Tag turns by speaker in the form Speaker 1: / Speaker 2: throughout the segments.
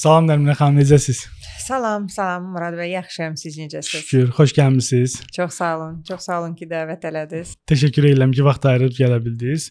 Speaker 1: Salam Nərminə xanım, necəsiz?
Speaker 2: Salam, salam Murad bəy, yaxşıyam. Siz necəsiz? Şükür,
Speaker 1: xoş gəlmisiniz.
Speaker 2: Çox sağ olun. Çox sağ olun ki, dəvət elədiniz.
Speaker 1: Təşəkkür edirəm ki, vaxt ayırıb gələ bildiniz.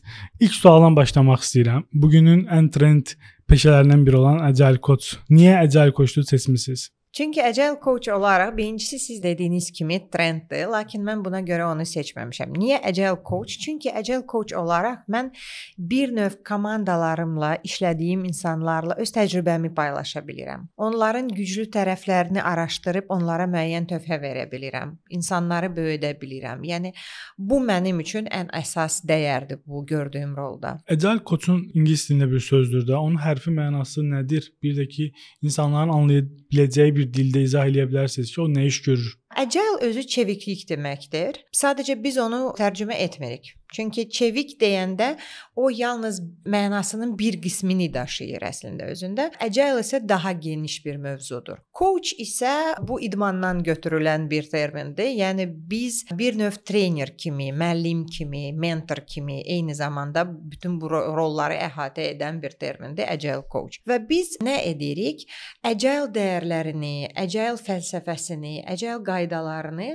Speaker 1: İlk sualdan başlamaq istəyirəm. Bugünün ən trend peşələrindən biri olan Agile Coach. Niyə Agile Coach-u seçmisiniz?
Speaker 2: Çünki agile coach olaraq birincisi siz dediyiniz kimi trenddir, lakin mən buna görə onu seçməmişəm. Niyə agile coach? Çünki agile coach olaraq mən bir növ komandalarımla, işlədiyim insanlarla öz təcrübəmi paylaşa bilirəm. Onların güclü tərəflərini araşdırıb onlara müəyyən töhfə verə bilirəm. İnsanları böyüdə bilirəm. Yəni bu mənim üçün ən əsas dəyərdir bu gördüyüm rolda.
Speaker 1: Agile coachun ingilis dilində bir sözdür də. Onun hərfi mənası nədir? Bir də ki, insanların anlaya bileceği bir dilde izah edebilirseniz ki o ne iş görür.
Speaker 2: Agile özü çeviklik deməkdir. Sadəcə biz onu tərcümə etmirik. Çünki çevik deyəndə o yalnız mənasının bir qismini daşıyır əslində özündə. Agile isə daha geniş bir mövzudur. Coach isə bu idmandan götürülən bir termindir. Yəni biz bir növ trener kimi, müəllim kimi, mentor kimi eyni zamanda bütün bu rolları əhatə edən bir termindir agile coach. Və biz nə edirik? Agile dəyərlərini, agile fəlsəfəsini, agile qaydalarını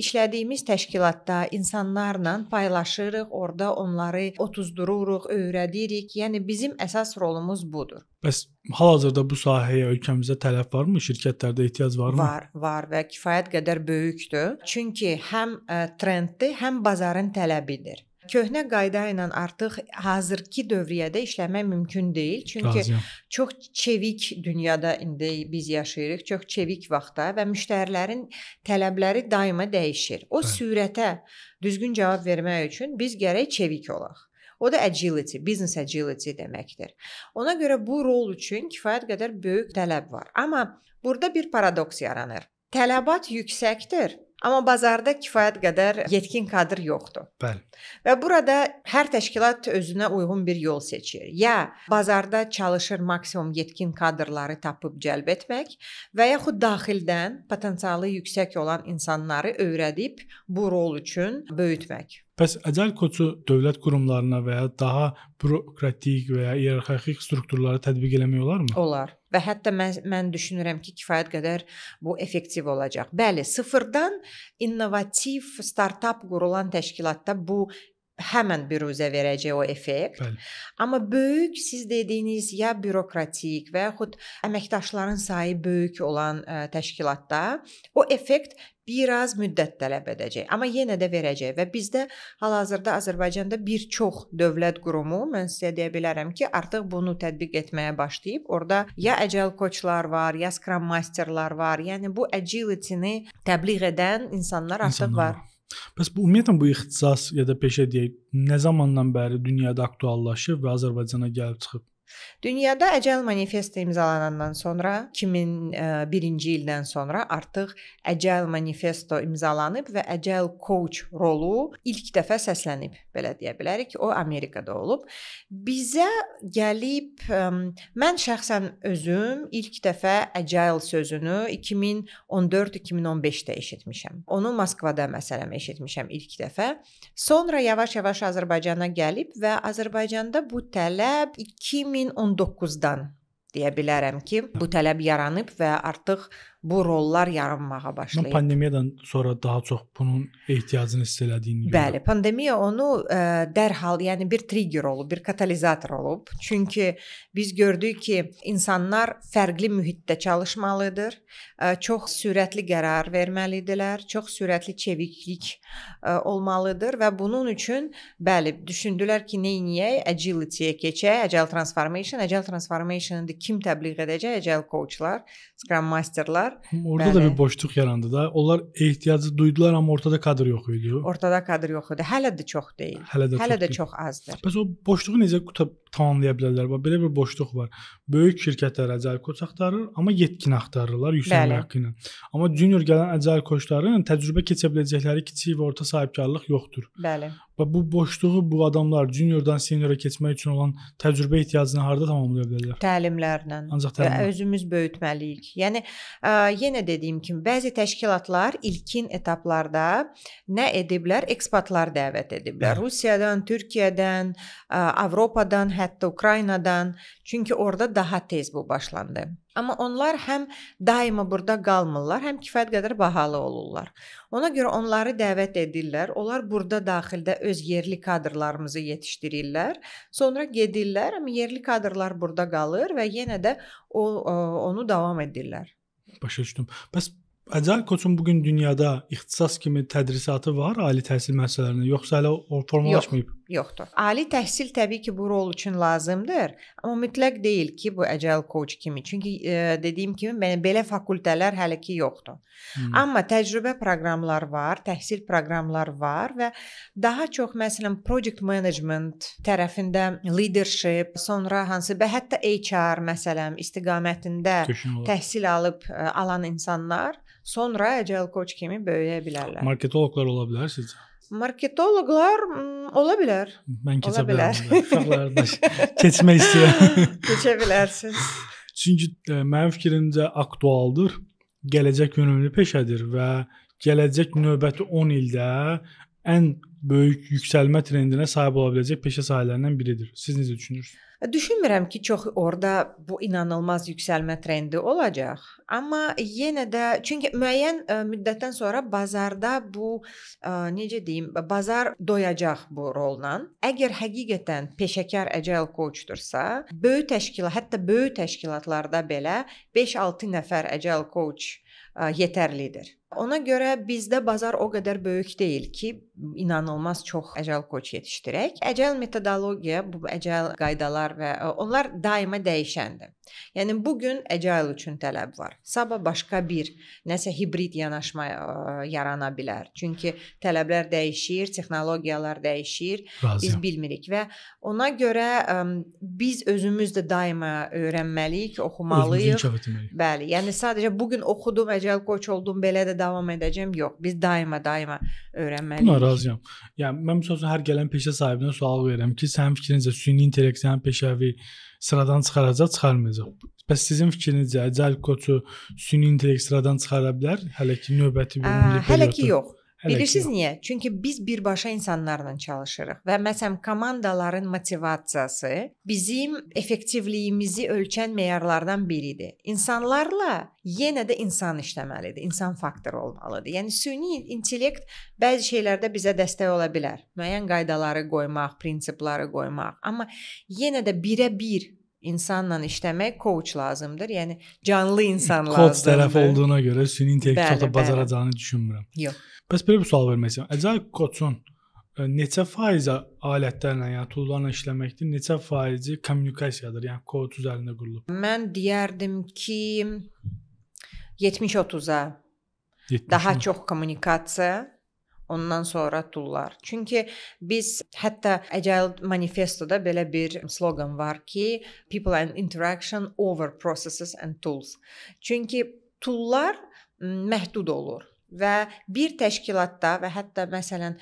Speaker 2: işlədiyimiz təşkilatda insanlarla paylaşırıq, orada onları otuzdururuq, öyrədirik. Yəni bizim əsas rolumuz budur.
Speaker 1: Bəs hal-hazırda bu sahəyə ölkəmizdə tələb varmı? Şirkətlərdə ehtiyac varmı? Var,
Speaker 2: var və kifayət qədər böyükdür. Çünki həm ə, trenddir, həm bazarın tələbidir köhnə qayda ilə artıq hazırki dövriyyədə işləmək mümkün deyil. Çünki Lazım. çox çevik dünyada indi biz yaşayırıq, çox çevik vaxtda və müştərilərin tələbləri daima dəyişir. O Bəli. sürətə düzgün cavab vermək üçün biz gərək çevik olaq. O da agility, business agility deməkdir. Ona görə bu rol üçün kifayət qədər böyük tələb var. Amma burada bir paradoks yaranır. Tələbat yüksəkdir, Amma bazarda kifayət qədər yetkin kadr yoxdur. Bəli. Və burada hər təşkilat özünə uyğun bir yol seçir. Ya bazarda çalışır maksimum yetkin kadrları tapıb cəlb etmək və yaxud daxildən potensialı yüksək olan insanları öyrədib bu rol üçün böyütmək.
Speaker 1: Bəs əcəl koçu dövlət qurumlarına və ya daha bürokratik və ya iyerarxik strukturlara tətbiq eləmək olarmı?
Speaker 2: Olar. Və hətta mən mən düşünürəm ki, kifayət qədər bu effektiv olacaq. Bəli, sıfırdan innovativ startap qurulan təşkilatda bu hemen büruzə verəcək o effekt. Bəli. Amma böyük siz dediyiniz ya bürokratik və yaxud əməkdaşların sayı böyük olan ə, e, təşkilatda o effekt biraz müddət tələb edəcək, amma yenə də verəcək və bizdə hal-hazırda Azərbaycanda bir çox dövlət qurumu, mən sizə deyə bilərəm ki, artıq bunu tətbiq etməyə başlayıb. Orda ya əcəl koçlar var, ya skram masterlar var. Yəni bu agility-ni təbliğ edən insanlar artıq insanlar. var.
Speaker 1: Bəs bu ümumiyyətlə bu ixtisas ya da peşə deyək, nə zamandan bəri dünyada aktuallaşıb və Azərbaycana gəlib çıxıb?
Speaker 2: Dünyada əcəl manifesti imzalanandan sonra 2001-ci e, ildən sonra artıq əcəl manifesto imzalanıb və əcəl coach rolu ilk dəfə səslənib, belə deyə bilərik. O Amerikada olub. Bizə gəlib mən şəxsən özüm ilk dəfə əcəl sözünü 2014-2015-də eşitmişəm. Onu Moskvada məsələn eşitmişəm ilk dəfə. Sonra yavaş-yavaş Azərbaycana gəlib və Azərbaycanda bu tələb 2000 2019-dan deyə bilərəm ki, bu tələb yaranıb və artıq bu rollar yaranmağa başlayıb. Amma
Speaker 1: pandemiyadan sonra daha çox bunun ehtiyacını hiss elədiyini görürəm. Bəli,
Speaker 2: pandemiya onu ə, e, dərhal, yəni bir trigger olub, bir katalizator olub. Çünki biz gördük ki, insanlar fərqli mühitdə çalışmalıdır. Ə, e, çox sürətli qərar verməlidirlər, çox sürətli çeviklik ə, e, olmalıdır və bunun üçün bəli, düşündülər ki, nə edək? Agility-yə keçək, agile transformation, agile transformation-ı kim təbliğ edəcək? Agile coachlar Scrum Masterlar. Orada Bəli. da bir
Speaker 1: boşluq yarandı da. Onlar ehtiyacı duydular, amma ortada kadr yox idi.
Speaker 2: Ortada kadr yox idi. Hələ də çox deyil. Hələ də, Hələ çox, də deyil. çox azdır. Bəs o boşluğu
Speaker 1: necə tamamlaya bilərlər? Bax belə bir boşluq var. Böyük şirkətlər agile koç axtarır, amma yetkin axtarırlar yüksəlmə haqqı ilə. Amma junior gələn agile koçların təcrübə keçə biləcəkləri kiçik və orta sahibkarlıq yoxdur. Bəli. Və bu boşluğu bu adamlar juniordan seniora keçmək üçün olan təcrübə ehtiyacını harda tamamlaya bilərlər?
Speaker 2: Təlimlərlə. Ancaq təlimlə. və özümüz böyütməliyik. Yəni ə, e, yenə dediyim kimi bəzi təşkilatlar ilkin etaplarda nə ediblər? Ekspatlar dəvət ediblər. Bəli. Rusiyadan, Türkiyədən, ə, e, Avropadan, hətta Ukraynadan. Çünki orada daha tez bu başlandı. Amma onlar həm daima burada qalmırlar, həm kifayət qədər bahalı olurlar. Ona görə onları dəvət edirlər. Onlar burada daxildə öz yerli kadrlarımızı yetişdirirlər. Sonra gedirlər, amma yerli kadrlar burada qalır və yenə də o, o onu davam edirlər.
Speaker 1: Başa düşdüm. Bəs Agile Coach-un bu gün dünyada ixtisas kimi tədrisatı var ali təhsil müəssisələrində, yoxsa hələ o formalaşmayıb?
Speaker 2: Yox yoxdur. Ali təhsil təbii ki, bu rol üçün lazımdır, amma mütləq deyil ki, bu əcəl koç kimi. Çünki e, dediyim kimi belə fakültələr hələ ki yoxdur. Hmm. Amma təcrübə proqramları var, təhsil proqramları var və daha çox məsələn project management tərəfində leadership, sonra hansı və hətta HR məsələn istiqamətində Düşünürlər. təhsil alıb ə, e, alan insanlar sonra əcəl koç kimi böyüyə bilərlər.
Speaker 1: Marketoloqlar ola bilər sizcə?
Speaker 2: Marketoloq marketoloqlar ola bilər.
Speaker 1: Mən keçə ola bilər. Uşaqlardan keçmək istəyirəm.
Speaker 2: Keçə bilərsiniz.
Speaker 1: Çünki ə, mənim fikrimcə aktualdır, gələcək yönümlü peşədir və gələcək növbəti 10 ildə ən böyük yüksəlmə trendinə sahib ola biləcək peşə sahələrindən biridir. Siz necə düşünürsünüz?
Speaker 2: Düşünmürəm ki, çox orada bu inanılmaz yüksəlmə trendi olacaq. Amma yenə də çünki müəyyən e, müddətdən sonra bazarda bu e, necə deyim, bazar doyacaq bu rolla. Əgər həqiqətən peşəkar agile coachdursa, böyük təşkilat, hətta böyük təşkilatlarda belə 5-6 nəfər agile coach e, yetərlidir. Ona görə bizdə bazar o qədər böyük deyil ki, inanılmaz çox əcəl koç yetişdirək. Əcəl metodologiya, bu əcəl qaydalar və e, onlar daima dəyişəndir. Yəni bu gün əcəl üçün tələb var. Sabah başqa bir nəsə hibrid yanaşma ə, e, yarana bilər. Çünki tələblər dəyişir, texnologiyalar dəyişir. Razı. Biz bilmirik və ona görə ə, e, biz özümüz də daima öyrənməliyik, oxumalıyıq. Bəli, yəni sadəcə bu gün oxudum, əcəl koç oldum, belə də davam edəcəm? Yox, biz daima daima öyrənməliyik. Buna razıyam.
Speaker 1: Yəni mən məsələn hər gələn peşə sahibinə sual verirəm ki, sənin fikrincə süni intellekt sənin peşəvi sıradan çıxaracaq, çıxarmayacaq? Bəs sizin fikrinizcə agile koçu süni intellekt sıradan çıxara bilər? Hələ ki növbəti bir Ə, Hələ ki yox. Hələ Bilirsiniz
Speaker 2: ki. niyə? Çünki biz birbaşa insanlarla çalışırıq və məsələn komandaların motivasiyası bizim effektivliyimizi ölçən meyarlardan biridir. İnsanlarla yenə də insan işləməlidir. İnsan faktoru olmalıdır. Yəni süni intellekt bəzi şeylərdə bizə dəstək ola bilər. Müəyyən qaydaları qoymaq, prinsipləri qoymaq, amma yenə də birə-bir insanla işləmək coach lazımdır. Yəni canlı insan lazımdır. Coach tərəf olduğuna
Speaker 1: görə süni intellekti çox da bacaracağını düşünmürəm. Yox. Bəs belə bir sual verməsəm, Agile coachun e, neçə faizi alətlərlə, yəni tullarla işləməkdir, neçə faizi kommunikasiyadır, yəni kod üzərində qurulub?
Speaker 2: Mən deyərdim ki 70-30-a. Daha çox kommunikasiya, ondan sonra tullar. Çünki biz hətta Agile manifestoda belə bir slogan var ki, people and interaction over processes and tools. Çünki tullar məhdud olur və bir təşkilatda və hətta məsələn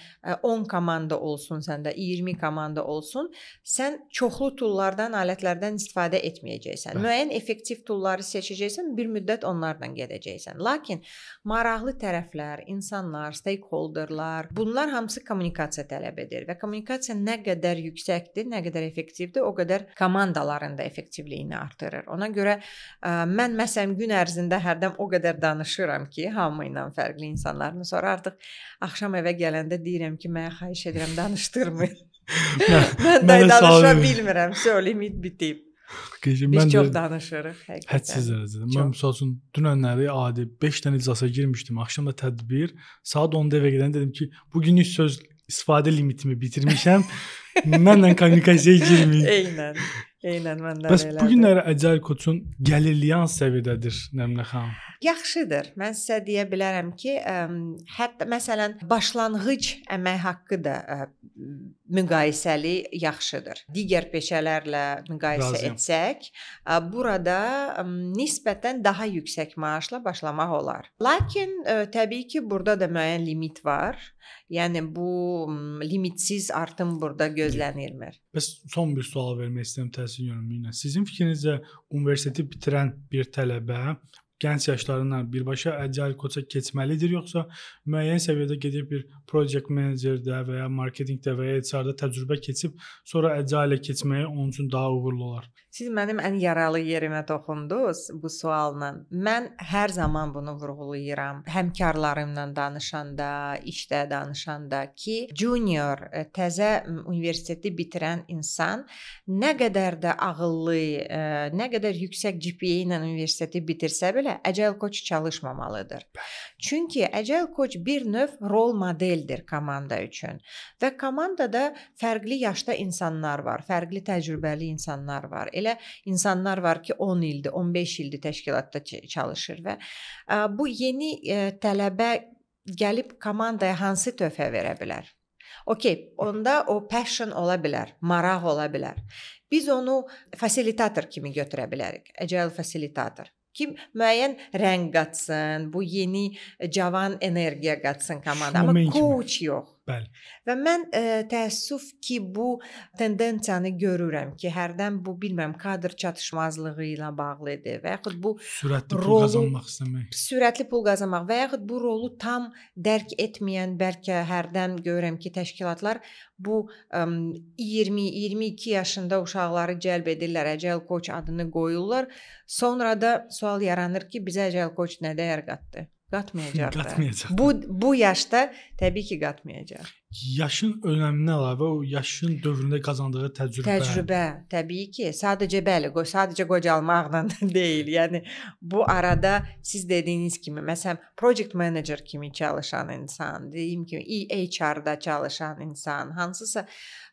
Speaker 2: 10 komanda olsun səndə, 20 komanda olsun, sən çoxlu tullardan, alətlərdən istifadə etməyəcəksən. Bəh. Müəyyən effektiv tulları seçəcəksən, bir müddət onlarla gedəcəksən. Lakin maraqlı tərəflər, insanlar, stakeholderlar, bunlar hamısı kommunikasiya tələb edir və kommunikasiya nə qədər yüksəkdir, nə qədər effektivdir, o qədər komandaların da effektivliyini artırır. Ona görə ə, mən məsələn gün ərzində hərdəm o qədər danışıram ki, hamı ilə fərqli qədirli insanlarımı sonra artıq axşam evə gələndə deyirəm ki, mənə xahiş edirəm danışdırmayın. mən də danışa bilmirəm, söyləyim bitib. Qeşim, Biz çox danışırıq həqiqətən. Hədsiz dərəcədə. Mən
Speaker 1: məsəl üçün dünənləri adi 5 dənə iclasa girmişdim. Axşam da tədbir. Saat 10-da evə gedəndə dedim ki, bu günlük söz istifadə limitimi bitirmişəm. Mənlə kommunikasiyaya girməyin. Eynən.
Speaker 2: Eynən məndə Bəs elədir. bu günləri
Speaker 1: Agile Coach-un gəlirliyan səviyyədədir Nəminə xanım.
Speaker 2: Yaxşıdır. Mən sizə deyə bilərəm ki, ə, hətta məsələn başlanğıc əmək haqqı da ə, müqayisəli yaxşıdır. Digər peşələrlə müqayisə Razıyam. etsək, ə, burada ə, nisbətən daha yüksək maaşla başlamaq olar. Lakin ə, təbii ki, burada da müəyyən limit var. Yəni bu limitsiz artım burada gözlənilmir.
Speaker 1: Bəs son bir sual vermək istəyirəm təhsil yönümlü ilə. Sizin fikrinizcə universiteti bitirən bir tələbə gənc yaşlarından birbaşa agile koça keçməlidir yoxsa müəyyən səviyyədə gedib bir project menecerdə və ya marketinqdə və ya HR-da təcrübə keçib sonra agile keçməyi onun üçün daha uğurlu olar?
Speaker 2: Siz mənim ən yaralı yerimə toxundunuz bu sualla. Mən hər zaman bunu vurğulayıram. Həmkarlarımla danışanda, işdə danışanda ki, junior e, təzə universiteti bitirən insan nə qədər də ağıllı, e, nə qədər yüksək GPA ilə universiteti bitirsə belə, əcəl koç çalışmamalıdır. Çünki əcəl koç bir növ rol modeldir komanda üçün və komandada fərqli yaşda insanlar var, fərqli təcrübəli insanlar var elə insanlar var ki, 10 ildir, 15 ildir təşkilatda çalışır və e, bu yeni e, tələbə gəlib komandaya hansı töhfə verə bilər? Okey, onda o passion ola bilər, maraq ola bilər. Biz onu fasilitator kimi götürə bilərik. Agile fasilitator kim müəyyən rəng qatsın, bu yeni cavan energiya qatsın komandaya. Amma coach yox. Bəli. Və mən ə, e, təəssüf ki, bu tendensiyanı görürəm ki, hərdən bu bilmirəm kadr çatışmazlığı ilə bağlıdır və yaxud bu sürətli pul rolu, qazanmaq istəmək. Sürətli pul qazanmaq və yaxud bu rolu tam dərk etməyən bəlkə hərdən görürəm ki, təşkilatlar bu 20-22 yaşında uşaqları cəlb edirlər, əcəl koç adını qoyurlar. Sonra da sual yaranır ki, bizə əcəl koç nə dəyər qatdı? Qatmayacaq. qatmayacaq. Bu bu yaşda təbii ki, qatmayacaq
Speaker 1: yaşın önəminə əlavə o yaşın dövründə qazandığı təcrübə. Təcrübə,
Speaker 2: təbii ki, sadəcə bəli, sadəcə qocalmaqla deyil. Yəni bu arada siz dediyiniz kimi, məsələn, project manager kimi çalışan insan, deyim ki, HR-da çalışan insan, hansısa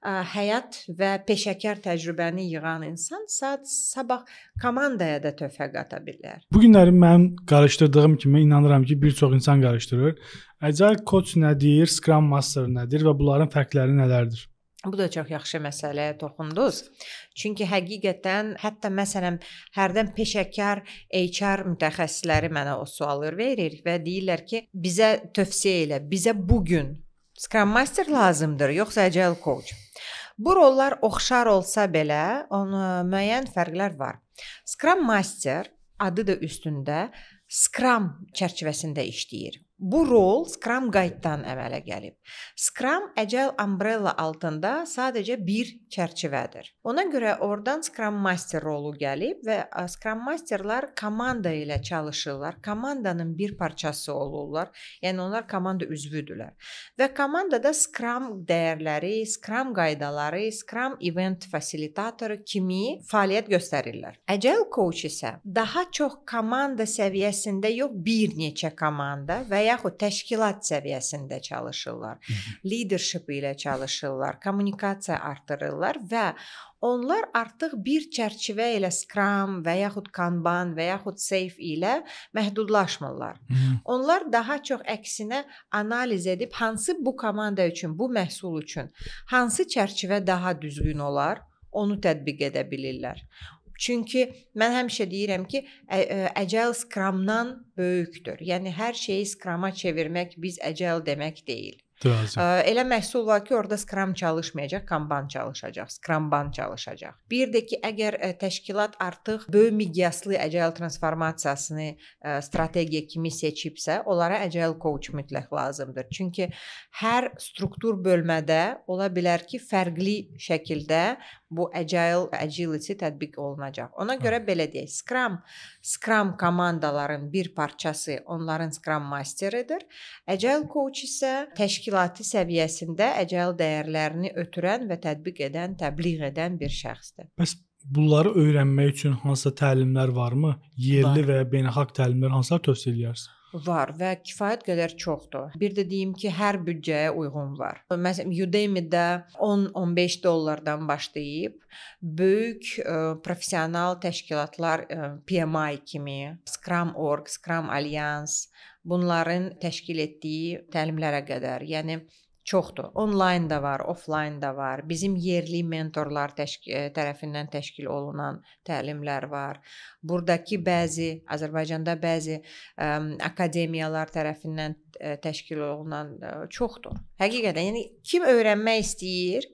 Speaker 2: ə, həyat və peşəkar təcrübəni yığan insan saat sabah komandaya da töhfə qata bilər.
Speaker 1: Bu günləri mənim qarışdırdığım kimi inanıram ki, bir çox insan qarışdırır. Agile coach nə deyir, Scrum Master nə nədir və bunların fərqləri nələrdir?
Speaker 2: Bu da çox yaxşı məsələyə toxundunuz. Çünki həqiqətən hətta məsələn hərdən peşəkar HR mütəxəssisləri mənə o sualları verir və deyirlər ki, bizə tövsiyə elə, bizə bu gün Scrum Master lazımdır, yoxsa Agile Coach? Bu rollar oxşar olsa belə, onu müəyyən fərqlər var. Scrum Master adı da üstündə Scrum çərçivəsində işləyir. Bu rol Scrum Guide-dan əmələ gəlib. Scrum Agile umbrella altında sadəcə bir çərçivədir. Ona görə oradan Scrum Master rolu gəlib və Scrum Masterlar komanda ilə çalışırlar. Komandanın bir parçası olurlar. Yəni onlar komanda üzvüdürlər. Və komandada Scrum dəyərləri, Scrum qaydaları, Scrum event fasilitatoru kimi fəaliyyət göstərirlər. Agile coach isə daha çox komanda səviyyəsində yox, bir neçə komanda və yaxud təşkilat səviyyəsində çalışırlar. Leadership ilə çalışırlar, kommunikasiya artırırlar və onlar artıq bir çərçivə ilə Scrum və yaxud Kanban və yaxud Safe ilə məhdudlaşmırlar. Hmm. Onlar daha çox əksinə analiz edib hansı bu komanda üçün, bu məhsul üçün hansı çərçivə daha düzgün olar, onu tətbiq edə bilirlər. Çünki mən həmişə deyirəm ki, əcəl Scrum-dan böyükdür. Yəni hər şeyi Scrum-a çevirmək biz əcəl demək deyil. Düzü. Elə məhsul var ki, orada Scrum çalışmayacaq, Kanban çalışacaq, Scrumban çalışacaq. Bir də ki, əgər təşkilat artıq böyük miqyaslı agile transformasiyasını strategiya kimi seçibsə, onlara agile coach mütləq lazımdır. Çünki hər struktur bölmədə ola bilər ki, fərqli şəkildə bu agile agility tətbiq olunacaq. Ona hə. görə belə deyək, Scrum Scrum komandaların bir parçası, onların Scrum masteridir. Agile coach isə təşkil təşkilati səviyyəsində əcəl dəyərlərini ötürən və tətbiq edən, təbliğ edən bir şəxsdir.
Speaker 1: Bəs bunları öyrənmək üçün hansısa təlimlər varmı? Yerli var. və ya beynəlxalq təlimlər hansılar tövsiyə edərsiniz?
Speaker 2: var və kifayət qədər çoxdur. Bir də deyim ki, hər büdcəyə uyğun var. Məsələn, Udemy-də 10-15 dollardan başlayıb böyük ə, e, professional təşkilatlar ə, e, PMI kimi, Scrum.org, Scrum Alliance bunların təşkil etdiyi təlimlərə qədər, yəni çoxdur. Onlayn da var, oflayn da var. Bizim yerli mentorlar təşkil, e, tərəfindən təşkil olunan təlimlər var. Burdakı bəzi Azərbaycanda bəzi ə, akademiyalar tərəfindən ə, e, təşkil olunan ə, e, çoxdur. Həqiqətən, yəni kim öyrənmək istəyir,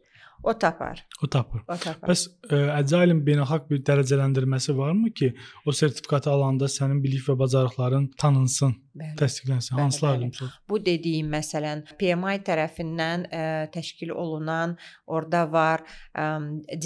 Speaker 2: O tapar.
Speaker 1: O tapır. O tapar. Bəs e, ə, Agile-in beynəlxalq bir dərəcələndirməsi varmı ki, o sertifikatı alanda sənin bilik və bacarıqların tanınsın, bəli, təsdiqlənsin? Bəli, Hansılar bəli.
Speaker 2: Bu dediyim məsələn PMI tərəfindən ə, e, təşkil olunan orada var ə, e,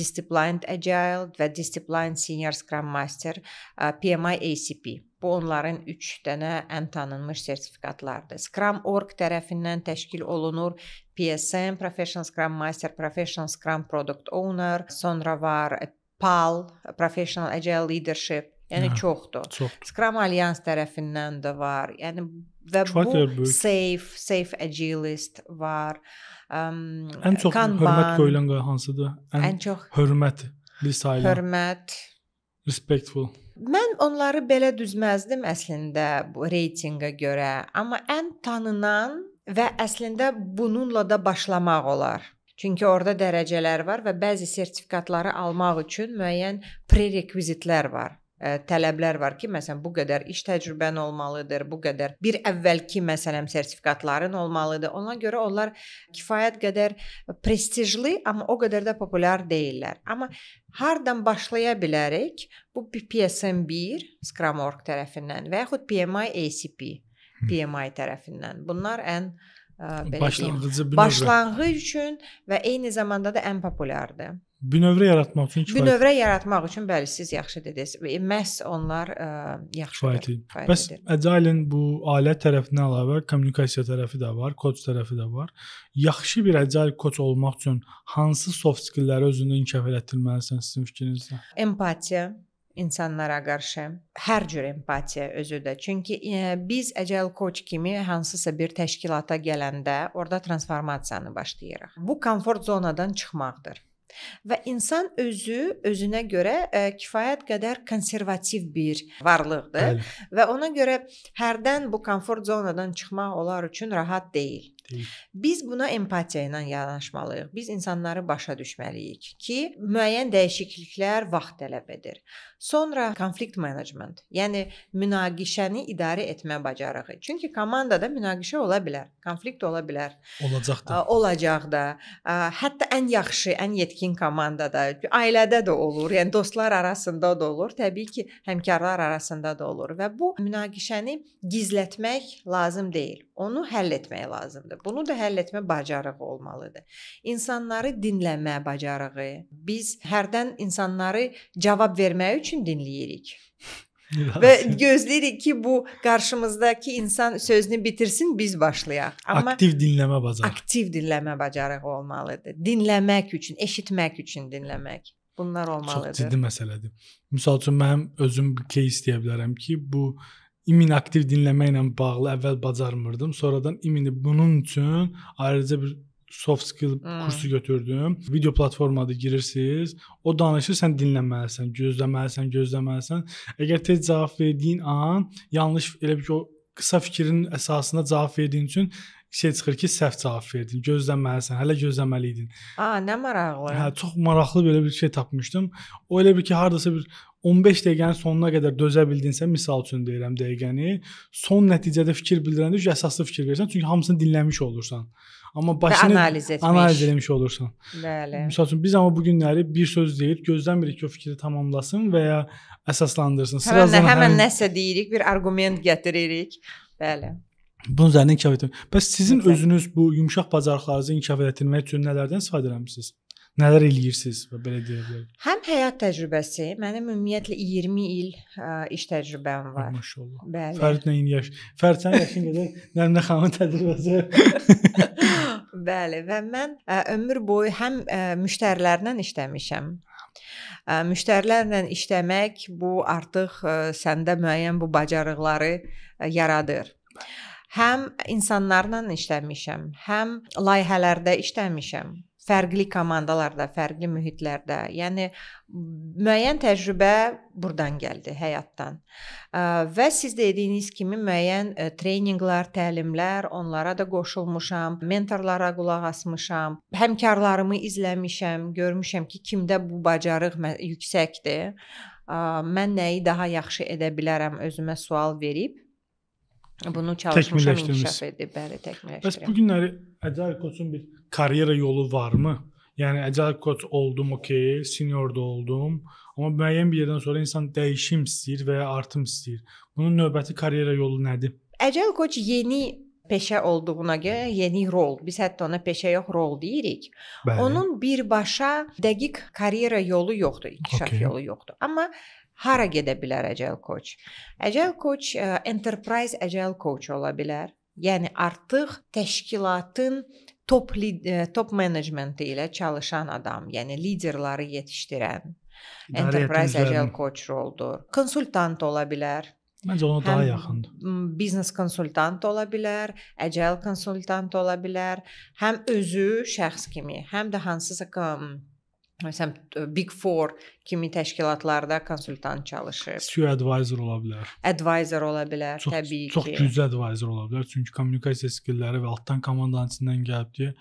Speaker 2: Disciplined Agile və Disciplined Senior Scrum Master, ə, PMI ACP. Bu onların 3 dənə ən tanınmış sertifikatlardır. Scrum.org tərəfindən təşkil olunur. PSM Professional Scrum Master, Professional Scrum Product Owner, sonra var PAL Professional Agile Leadership Yəni hə, çoxdur. çoxdur. Scrum Alliance tərəfindən də var. Yəni və Çox bu Safe, Safe Agilist var. Um, ən çox Kanban, hörmət qoyulan
Speaker 1: hansıdır? Ən, ən çox hörmət bir sayılır.
Speaker 2: Hörmət
Speaker 1: Respectful.
Speaker 2: Mən onları belə düzməzdim əslində bu reytinqə görə, amma ən tanınan və əslində bununla da başlamaq olar. Çünki orada dərəcələr var və bəzi sertifikatları almaq üçün müəyyən prerekwizitlər var ə, tələblər var ki, məsələn, bu qədər iş təcrübən olmalıdır, bu qədər bir əvvəlki məsələn sertifikatların olmalıdır. Ona görə onlar kifayət qədər prestijli, amma o qədər də populyar deyillər. Amma hardan başlaya bilərik? Bu PSM1 Scrum.org tərəfindən və yaxud PMI ACP PMI tərəfindən. Bunlar ən ə, belə başlanğıcı, deyim, başlanğıc üçün və eyni zamanda da ən populyardır.
Speaker 1: Bünövrə yaratmaq üçün kifayət. Bünövrə
Speaker 2: yaratmaq üçün bəli, siz yaxşı dediniz. E, məhz onlar ə, e, yaxşıdır. Kifayət Bəs
Speaker 1: Agile-in bu alət tərəfindən əlavə kommunikasiya tərəfi də var, koç tərəfi də var. Yaxşı bir Agile koç olmaq üçün hansı soft skillləri özündə inkişaf etdirməlisən sizin fikrinizdə?
Speaker 2: Empatiya, insanlara qarşı hər cür empatiya özü də. Çünki e, biz agile coach kimi hansısa bir təşkilata gələndə orada transformasiyanı başlayırıq. Bu komfort zonadan çıxmaqdır. Və insan özü özünə görə ə, e, kifayət qədər konservativ bir varlıqdır Bəli. və ona görə hərdən bu komfort zonadan çıxmaq onlar üçün rahat deyil. Deyil. Biz buna empatiya ilə yanaşmalıyıq. Biz insanları başa düşməliyik ki, müəyyən dəyişikliklər vaxt tələb edir. Sonra konflikt menecment, yəni münaqişəni idarə etmə bacarığı. Çünki komandada münaqişə ola bilər, konflikt ola bilər. Olacaq da. Olacaq da. Hətta ən yaxşı, ən yetkin komandada, ailədə də olur, yəni dostlar arasında da olur, təbii ki, həmkarlar arasında da olur və bu münaqişəni gizlətmək lazım deyil. Onu həll etmək lazımdır bacarıqdır. Bunu da həll etmə bacarığı olmalıdır. İnsanları dinləmə bacarığı. Biz hərdən insanları cavab vermək üçün dinləyirik. Və gözləyirik ki, bu qarşımızdakı insan sözünü bitirsin, biz başlayaq. Amma aktiv
Speaker 1: dinləmə bacarığı.
Speaker 2: Aktiv dinləmə bacarığı olmalıdır. Dinləmək üçün, eşitmək üçün dinləmək. Bunlar olmalıdır. Çox ciddi
Speaker 1: məsələdir. Məsəl üçün mənim özüm кейs deyə bilərəm ki, bu imin aktiv dinləməklə bağlı əvvəl bacarmırdım. Sonradan imini bunun üçün ayrıca bir soft skill hmm. kursu götürdüm. Video platformada girirsiniz. O danışır, sən dinləməlisən, gözləməlisən, gözləməlisən. Əgər tez cavab verdiyin an yanlış elə bir ki o qısa fikrin əsasında cavab verdiyin üçün şey çıxır ki, səhv cavab verdin, gözləməlisən, hələ gözləməli idin.
Speaker 2: A, nə maraqlı. Hə,
Speaker 1: çox maraqlı belə bir şey tapmışdım. O elə bir ki, hardasa bir 15 dəqiqənin sonuna qədər dözə bildinsə, misal üçün deyirəm dəqiqəni, son nəticədə fikir bildirəndə ki, əsaslı fikir verirsən, çünki hamısını dinləmiş olursan. Amma
Speaker 2: başını və analiz, etmiş. analiz
Speaker 1: eləmiş olursan. Bəli. Məsəl üçün biz amma bu günləri bir söz deyib gözləmirik ki, o fikri tamamlasın və ya əsaslandırsın. Sıradan həmən, həmən, həmən
Speaker 2: nəsə deyirik, bir arqument gətiririk. Bəli.
Speaker 1: Bunun üzərində inkişaf etmək. Bəs sizin Lütfen. özünüz bu yumşaq bacarıqlarınızı inkişaf etdirmək üçün nələrdən istifadə etmisiniz? Nələr eləyirsiniz və belə deyə bilərik?
Speaker 2: Həm həyat təcrübəsi, mənim ümumiyyətlə 20 il ə, iş təcrübəm var. Maşallah. Bəli. Fəridlə
Speaker 1: eyni yaş. Fərid sənin yaşın qədər Nərminə xanımın təcrübəsi.
Speaker 2: Bəli, və mən ə, ömür boyu həm ə, müştərilərlə işləmişəm, müştərilərlə işləmək bu artıq səndə müəyyən bu bacarıqları yaradır həm insanlarla işləmişəm, həm layihələrdə işləmişəm fərqli komandalarda, fərqli mühitlərdə. Yəni müəyyən təcrübə burdan gəldi, həyatdan. Və siz dediyiniz kimi müəyyən treyninglər, təlimlər, onlara da qoşulmuşam, mentorlara qulaq asmışam, həmkarlarımı izləmişəm, görmüşəm ki, kimdə bu bacarıq yüksəkdir. Mən nəyi daha yaxşı edə bilərəm özümə sual verib Bunu çalışmışam inkişaf edib, bəli, təkmilləşdirəm. Bəs bu günləri
Speaker 1: Əcail Koçun bir karyera yolu varmı? Yəni Əcail Koç oldum, okey, senior da oldum, amma müəyyən bir yerdən sonra insan dəyişim istəyir və ya artım istəyir. Bunun növbəti karyera yolu nədir?
Speaker 2: Əcail Koç yeni peşə olduğuna görə yeni rol. Biz hətta ona peşə yox, rol deyirik. Bəli. Onun birbaşa dəqiq karyera yolu yoxdur, inkişaf okay. yolu yoxdur. Amma hara gedə bilər agile coach? Agile coach e, enterprise agile coach ola bilər. Yəni artıq təşkilatın top e, top menecmenti ilə çalışan adam, yəni liderləri yetişdirən enterprise agile coach roldur. Konsultant ola bilər. Məncə ona daha yaxındır. Biznes konsultant ola bilər, agile konsultant ola bilər, həm özü şəxs kimi, həm də hansısa məsələn Big 4 kimi təşkilatlarda konsultant çalışır.
Speaker 1: SEO advisor ola bilər.
Speaker 2: Advisor ola bilər, çox, təbii çox ki. Çox güclü
Speaker 1: advisor ola bilər, çünki kommunikasiya skillləri və altdan komandanın içindən gəlib deyə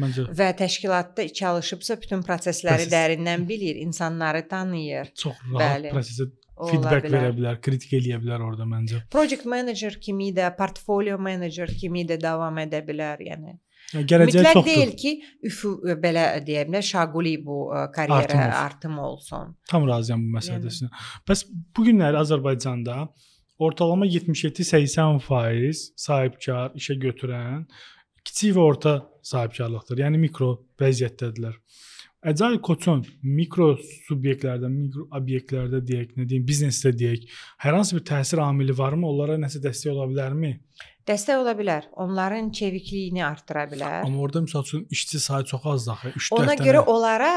Speaker 1: Məncə.
Speaker 2: Və təşkilatda çalışıbsa bütün prosesləri proses. dərindən bilir, insanları tanıyır. Çox rahat Bəli. prosesə feedback bilər. verə
Speaker 1: bilər, kritik eləyə bilər orada məncə.
Speaker 2: Project manager kimi də, portfolio manager kimi də davam edə bilər, yəni. Gələcək Mütləq çoxdur. deyil ki, üfü e, belə deyim də şaquli bu e, karyera artım, olsun. artım olsun.
Speaker 1: Tam razıyam bu məsələdə sizə. Bəs bu günləri Azərbaycanda ortalama 77-80% sahibkar, işə götürən kiçik və orta sahibkarlıqdır. Yəni mikro vəziyyətdədirlər. Agile koçun mikro subyektlərdə, mikro obyektlərdə deyək, nə deyim, biznesdə deyək, hər hansı bir təsir amili varmı? Onlara nəsə dəstək ola bilərmi?
Speaker 2: Dəstək ola bilər. Onların çevikliyini artıra bilər. Amma orada
Speaker 1: məsəl üçün işçi sayı çox az axı. 3 Ona dərtənə... görə
Speaker 2: onlara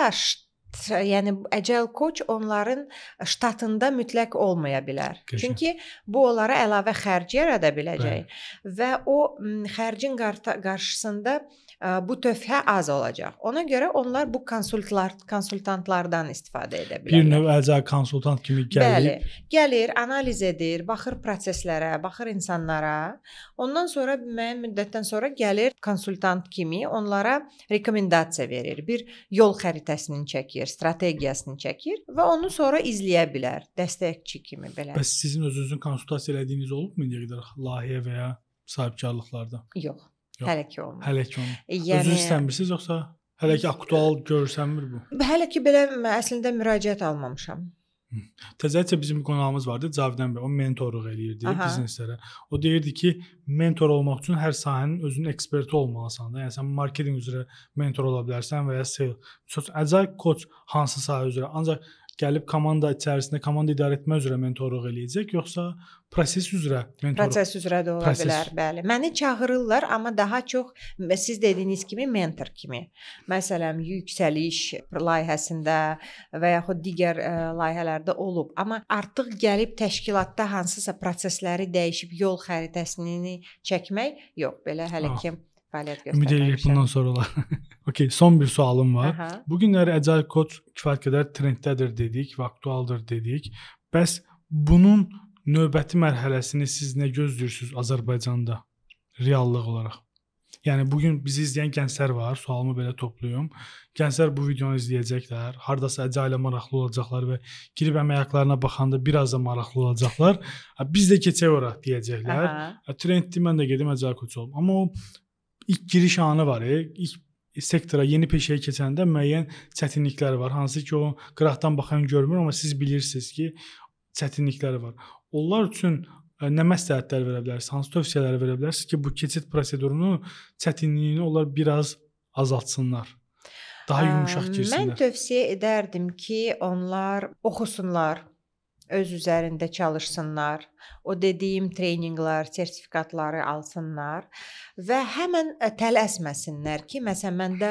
Speaker 2: yəni əcəl koç onların ştatında mütləq olmaya bilər. Keşə. Çünki bu onlara əlavə xərc yarada biləcək Bəli. və o xərcin qarşısında bu tövhə az olacaq. Ona görə onlar bu konsultlar, konsultantlardan istifadə edə bilərlər. Bir
Speaker 1: növ əcəl konsultant kimi gəlib, Bəli,
Speaker 2: gəlir, analiz edir, baxır proseslərə, baxır insanlara. Ondan sonra müəyyən müddətdən sonra gəlir konsultant kimi onlara rekomendasiya verir. Bir yol xəritəsini çəkir, strategiyasını çəkir və onu sonra izləyə bilər, dəstəkçi kimi belə. Bəs
Speaker 1: sizin özünüzün konsultasiya elədiyiniz olubmu indiyə qədər layihə və ya sahibkarlıqlarda? Yox. Yox, hələ ki olmur. Hələ ki olmur. Yəni özünüz istəmirsiniz yoxsa hələ ki aktual görsənmir bu?
Speaker 2: Hələ ki belə əslində müraciət almamışam.
Speaker 1: Təzəcə bizim qonağımız vardı Cavidan bəy. O mentorluq eləyirdi Aha. bizneslərə. O deyirdi ki, mentor olmaq üçün hər sahənin özünün eksperti olmalısan da. Yəni sən marketinq üzrə mentor ola bilərsən və ya sales. Çox əcaib koç hansı sahə üzrə. Ancaq gəlib komanda içərisində komanda idarə etmə üzrə mentorluq eləyəcək, yoxsa proses üzrə mentorluq? Proses üzrə də ola proses. bilər,
Speaker 2: bəli. Məni çağırırlar, amma daha çox siz dediyiniz kimi mentor kimi. Məsələn, yüksəliş layihəsində və yaxud digər ə, e, layihələrdə olub, amma artıq gəlib təşkilatda hansısa prosesləri dəyişib yol xəritəsini çəkmək yox, belə hələ ah. ki ah fəaliyyət göstərmişəm. Ümid edirik
Speaker 1: bundan sonralar. Okey, son bir sualım var. Aha. Bu günləri əcaib kod kifayət qədər trenddədir dedik, və aktualdır dedik. Bəs bunun növbəti mərhələsini siz nə gözləyirsiniz Azərbaycanda reallıq olaraq? Yəni bu gün bizi izləyən gənclər var, sualımı belə toplayım. Gənclər bu videonu izləyəcəklər, hardasa əca ilə maraqlı olacaqlar və girib əmək haqqlarına baxanda biraz da maraqlı olacaqlar. Biz də keçək ora deyəcəklər. Aha. Trenddir, mən də gedim əca koç olum. Amma o ilk giriş anı var, e, ilk sektora, yeni peşəyə keçəndə müəyyən çətinlikləri var. Hansı ki, o qıraqdan baxan görmür, amma siz bilirsiniz ki, çətinlikləri var. Onlar üçün e, nə məsləhətlər verə bilərsiniz, hansı tövsiyələr verə bilərsiniz ki, bu keçid prosedurunu çətinliyini onlar biraz azaltsınlar? Daha yumşaq girsinlər. Mən
Speaker 2: tövsiyə edərdim ki, onlar oxusunlar, öz üzərində çalışsınlar. O dediyim treyninqlər, sertifikatları alsınlar və həmin tələsməsinlər ki, məsələn məndə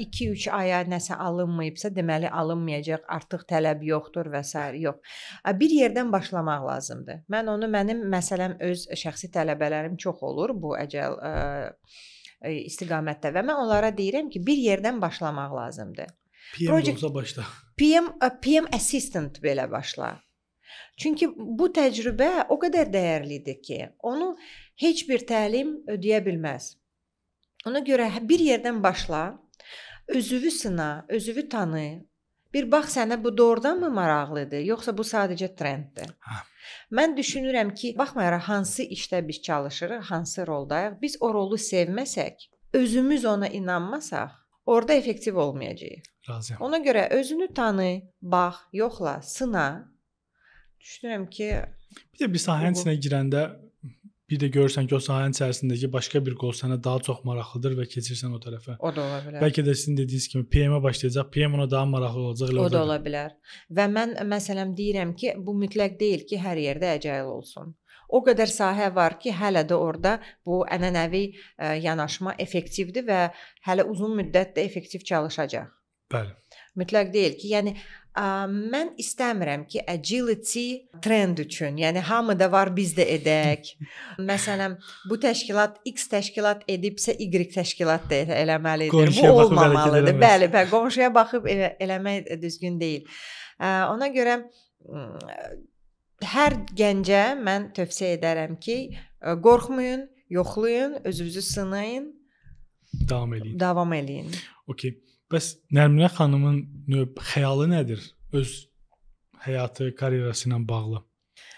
Speaker 2: 2-3 aya nəsə alınmayıbsa, deməli alınmayacaq, artıq tələb yoxdur və s. yox. Bir yerdən başlamaq lazımdır. Mən onu mənim məsələm öz şəxsi tələbələrim çox olur bu əcəl ə, istiqamətdə və mən onlara deyirəm ki, bir yerdən başlamaq lazımdır. PM Project, olsa başla. PM PM assistant belə başla. Çünki bu təcrübə o qədər dəyərlidir ki, onu heç bir təlim ödəyə bilməz. Ona görə bir yerdən başla, özünü sına, özünü tanı. Bir bax sənə bu doğrudanmı maraqlıdır, yoxsa bu sadəcə trenddir? Hə. Mən düşünürəm ki, baxmayaraq hansı işdə biz çalışırıq, hansı roldayıq, biz o rolu sevməsək, özümüz ona inanmasaq, orada effektiv olmayacağıq. Razıyam. Ona görə özünü tanı, bax, yoxla, sına düşünürəm ki,
Speaker 1: bir də bir sahənin içinə girəndə bir də görürsən ki, o sahənin içərisindəki başqa bir qol sənə daha çox maraqlıdır və keçirsən o tərəfə.
Speaker 2: O da ola bilər. Bəlkə də
Speaker 1: sizin dediyiniz kimi PM-ə başlayacaq, PM ona daha maraqlı olacaq. O da ola
Speaker 2: bilər. Və mən məsələn deyirəm ki, bu mütləq deyil ki, hər yerdə agile olsun. O qədər sahə var ki, hələ də orada bu ənənəvi ə, e, yanaşma effektivdir və hələ uzun müddət də effektiv çalışacaq. Bəli mütləq deyil ki, yəni ə, mən istəmirəm ki, agility trend üçün, yəni hamı da var, biz də edək. Məsələn, bu təşkilat X təşkilat edibsə, Y təşkilat da eləməlidir. Qonşuya bu olmamalıdır. Bəli, bəli, qonşuya baxıb elə, eləmək düzgün deyil. Ə, ona görə ə, hər gəncə mən tövsiyə edərəm ki, ə, qorxmayın, yoxlayın, özünüzü sınayın.
Speaker 1: Davam eləyin. Davam eləyin. Okay. Bəs Nərminə xanımın növ xəyalı nədir? Öz həyatı, karyerası ilə bağlı.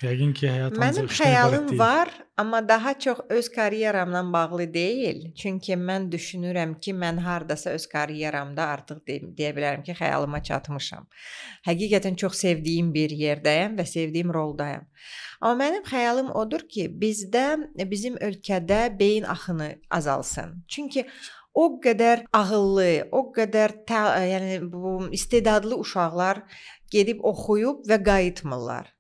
Speaker 1: Yəqin ki, həyat Mənim xəyalım var,
Speaker 2: amma daha çox öz karyeramla bağlı deyil. Çünki mən düşünürəm ki, mən hardasa öz karyeramda artıq deyə, deyə bilərəm ki, xəyalıma çatmışam. Həqiqətən çox sevdiyim bir yerdəyəm və sevdiyim roldayam. Amma mənim xəyalım odur ki, bizdə bizim ölkədə beyin axını azalsın. Çünki o qədər ağıllı, o qədər tə, e, yəni bu istedadlı uşaqlar gedib oxuyub və qayıtmırlar.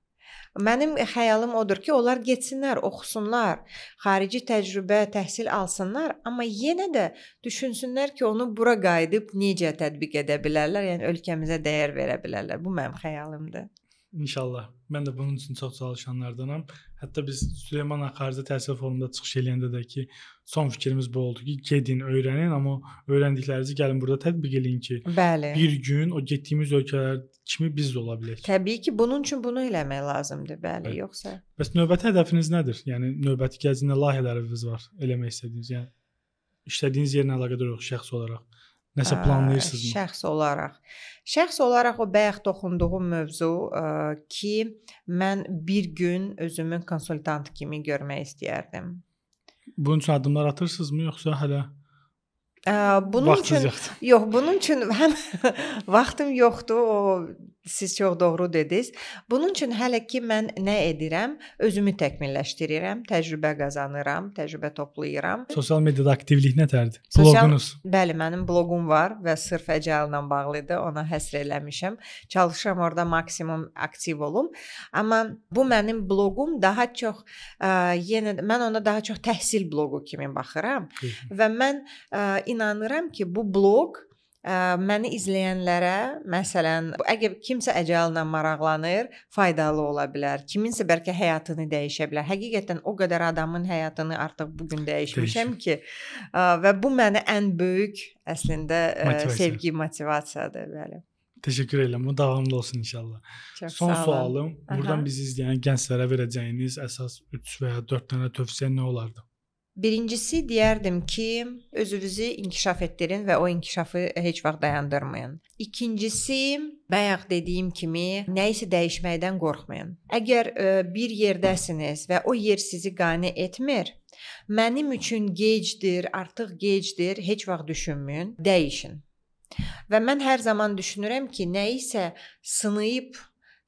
Speaker 2: Mənim xəyalım odur ki, onlar getsinlər, oxusunlar, xarici təcrübə, təhsil alsınlar, amma yenə də düşünsünlər ki, onu bura qayıdıb necə tətbiq edə bilərlər, yəni ölkəmizə dəyər verə bilərlər. Bu mənim xəyalımdır.
Speaker 1: İnşallah. Mən də bunun üçün çox çalışanlardanam. Hətta biz Süleyman Axarza təhsil forumunda çıxış eləyəndə də ki, son fikrimiz bu oldu ki, gedin, öyrənin, amma öyrəndiklərinizi gəlin burada tətbiq eləyin ki, Bəli. bir gün o getdiyimiz ölkələr kimi biz də ola bilək.
Speaker 2: Təbii ki, bunun üçün bunu eləmək lazımdır, bəli, bəli. yoxsa.
Speaker 1: Bəs növbəti hədəfiniz nədir? Yəni növbəti gəzinə layihələriniz var, eləmək istədiyiniz, yəni işlədiyiniz yerlə əlaqədar yox, şəxs olaraq. Nəsə hə, planlayırsınızmı?
Speaker 2: Şəxs olaraq. Şəxs olaraq o bayaq toxunduğum mövzu ə, ki, mən bir gün özümü konsultant kimi görmək istəyərdim.
Speaker 1: Bunun üçün addımlar atırsınızmı yoxsa hələ
Speaker 2: Ə, bunun Vaxtınız üçün yoxdur. yox, bunun üçün həm vaxtım yoxdur. O Siz çox doğru dediniz. Bunun üçün hələ ki mən nə edirəm? Özümü təkmilləşdirirəm, təcrübə qazanıram, təcrübə toplayıram.
Speaker 1: Sosial mediada aktivlik nətərdir? Bloqunuz?
Speaker 2: Bəli, mənim bloqum var və sırf əcaillə bağlıdır. Ona həsr eləmişəm. Çalışıram orada maksimum aktiv olum. Amma bu mənim bloqum daha çox ə, yenə mən ona daha çox təhsil bloqu kimi baxıram Hı -hı. və mən ə, inanıram ki, bu bloq ə, məni izləyənlərə, məsələn, əgər kimsə əcəllə maraqlanır, faydalı ola bilər. Kiminsə bəlkə həyatını dəyişə bilər. Həqiqətən o qədər adamın həyatını artıq bu gün dəyişmişəm Dəyişim. ki, ə, və bu mənə ən böyük əslində ə, Motivasiya. sevgi motivasiyadır, bəli.
Speaker 1: Təşəkkür edirəm. Bu davamlı olsun inşallah. Çox Son sualım, Aha. buradan bizi izləyən gənclərə verəcəyiniz əsas 3 və ya 4 dənə tövsiyə nə olardı?
Speaker 2: Birincisi deyərdim ki, özünüzü inkişaf etdirin və o inkişafı heç vaxt dayandırmayın. İkincisi, bayaq dediyim kimi, nə isə dəyişməkdən qorxmayın. Əgər ə, e, bir yerdəsiniz və o yer sizi qane etmir, mənim üçün gecdir, artıq gecdir, heç vaxt düşünməyin, dəyişin. Və mən hər zaman düşünürəm ki, nə isə sınıyıb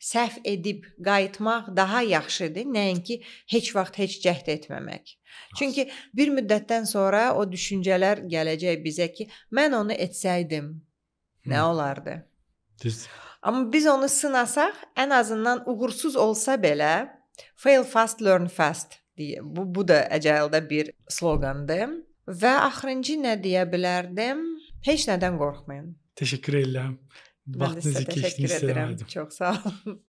Speaker 2: səhv edib qayıtmaq daha yaxşıdır, nəinki heç vaxt heç cəhd etməmək. Çünki bir müddətdən sonra o düşüncələr gələcək bizə ki, mən onu etsəydim Hı. nə olardı? Düz. Amma biz onu sınasaq, ən azından uğursuz olsa belə, fail fast, learn fast deyə. Bu bu da əcaildə bir sloqandır. Və axırıncı nə deyə bilərdim? Heç nədən qorxmayın.
Speaker 1: Təşəkkür edirəm. Bahtınız ben de size teşekkür ederim.
Speaker 2: Çok sağ olun.